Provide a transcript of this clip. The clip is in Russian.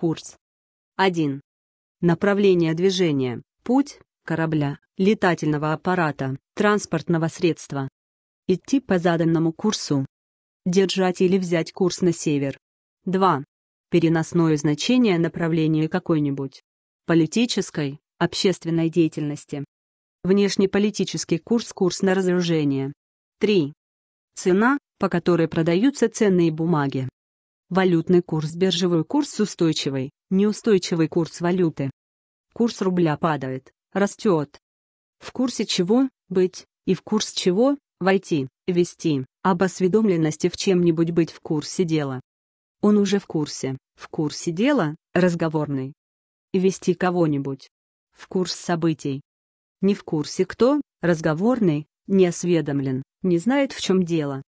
Курс. 1. Направление движения. Путь корабля, летательного аппарата, транспортного средства. Идти по заданному курсу. Держать или взять курс на север. 2. Переносное значение направления какой-нибудь политической, общественной деятельности. Внешнеполитический курс – курс на разоружение. 3. Цена, по которой продаются ценные бумаги. Валютный курс биржевой курс устойчивый, неустойчивый курс валюты. Курс рубля падает, растет. В курсе чего – быть, и в курс чего – войти, вести, об осведомленности в чем-нибудь быть в курсе дела. Он уже в курсе, в курсе дела, разговорный. Вести кого-нибудь. В курс событий. Не в курсе кто, разговорный, не осведомлен, не знает в чем дело.